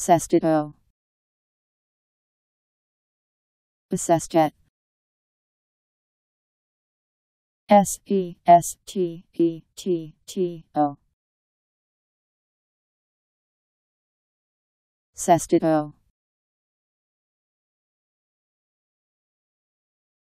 Sestet A sestet. S E S T E T T O. Sestet